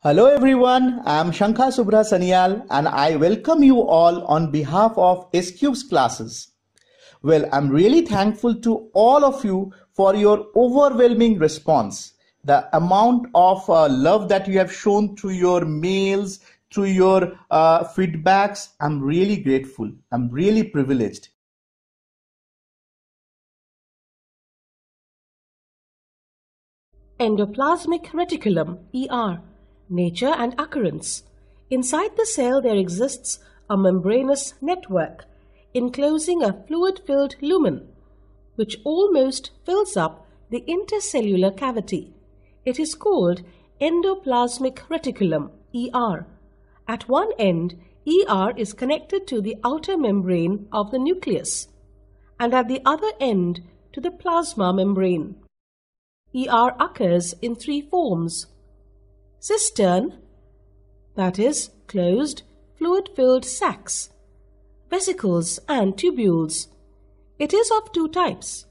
Hello everyone, I am Shankha Subra Sanyal and I welcome you all on behalf of S Cube's classes. Well, I'm really thankful to all of you for your overwhelming response. The amount of uh, love that you have shown through your mails, through your uh, feedbacks, I'm really grateful. I'm really privileged. Endoplasmic reticulum, ER, nature and occurrence. Inside the cell there exists a membranous network enclosing a fluid-filled lumen, which almost fills up the intercellular cavity. It is called endoplasmic reticulum, ER. At one end, ER is connected to the outer membrane of the nucleus and at the other end to the plasma membrane. ER occurs in three forms. Cistern, that is, closed, fluid-filled sacs, vesicles and tubules. It is of two types,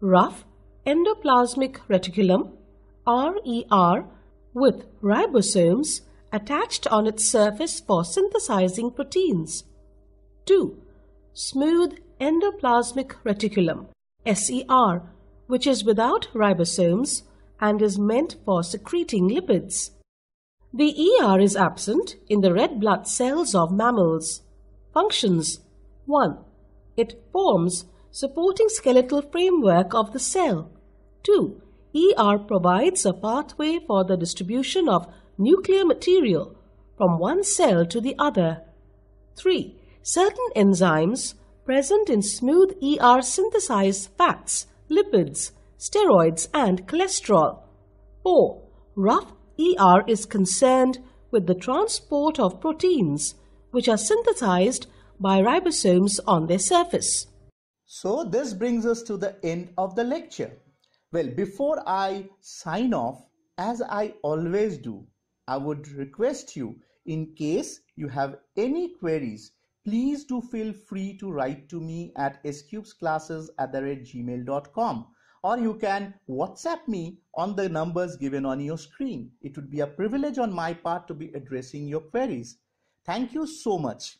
rough endoplasmic reticulum, RER, with ribosomes attached on its surface for synthesizing proteins. 2. Smooth endoplasmic reticulum, SER, which is without ribosomes and is meant for secreting lipids. The ER is absent in the red blood cells of mammals. Functions 1. It forms supporting skeletal framework of the cell. 2. ER provides a pathway for the distribution of nuclear material from one cell to the other. 3. Certain enzymes present in smooth ER synthesize fats lipids, steroids, and cholesterol. 4. Rough ER is concerned with the transport of proteins, which are synthesized by ribosomes on their surface. So, this brings us to the end of the lecture. Well, before I sign off, as I always do, I would request you, in case you have any queries, please do feel free to write to me at scubesclasses at the rate gmail.com or you can WhatsApp me on the numbers given on your screen. It would be a privilege on my part to be addressing your queries. Thank you so much.